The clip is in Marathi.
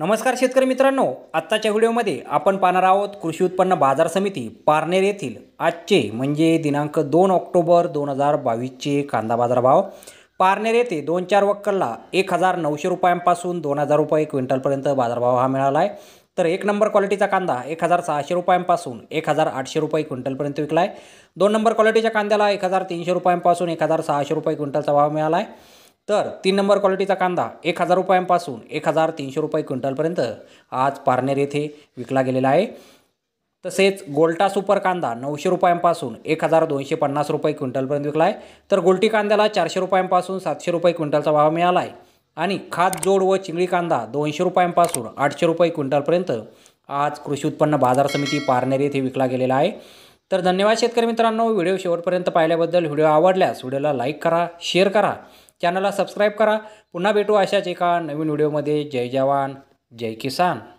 नमस्कार शेतकरी मित्रांनो आत्ताच्या व्हिडिओमध्ये आपण पाहणार आहोत कृषी उत्पन्न बाजार समिती पारनेर येथील आजचे म्हणजे दिनांक दोन ऑक्टोबर दोन हजार बावीसचे कांदा बाजारभाव पारनेर येथे दोन चार वक्कलला एक हजार नऊशे रुपयांपासून दोन हजार रुपये क्विंटलपर्यंत बाजारभाव हा मिळाला आहे तर एक नंबर क्वालिटीचा कांदा एक हजार सहाशे रुपयांपासून एक हजार आठशे रुपये क्विंटलपर्यंत विकला आहे दोन नंबर क्वालिटीच्या कांद्याला एक हजार तीनशे रुपयांपासून एक हजार सहाशे रुपये क्विंटलचा भाव मिळाला आहे तर तीन नंबर क्वालिटीचा कांदा एक हजार रुपयांपासून एक हजार तीनशे रुपये क्विंटलपर्यंत आज पारनेर येथे विकला गेलेला आहे तसेच गोल्टा सुपर कांदा नऊशे रुपयांपासून एक हजार दोनशे पन्नास रुपये क्विंटलपर्यंत विकला आहे तर गोल्टी कांद्याला चारशे रुपयांपासून सातशे रुपये क्विंटलचा भाव मिळाला आहे आणि खात जोड व चिंगळी कांदा दोनशे रुपयांपासून आठशे रुपये क्विंटलपर्यंत आज कृषी उत्पन्न बाजार समिती पारनेर येथे विकला गेलेला आहे तर धन्यवाद शेतकरी मित्रांनो व्हिडिओ शेवटपर्यंत पाहिल्याबद्दल व्हिडिओ आवडल्यास व्हिडिओला लाईक करा शेअर करा चॅनलला सबस्क्राईब करा पुन्हा भेटू अशाच एका नवीन व्हिडिओमध्ये जय जवान जय किसान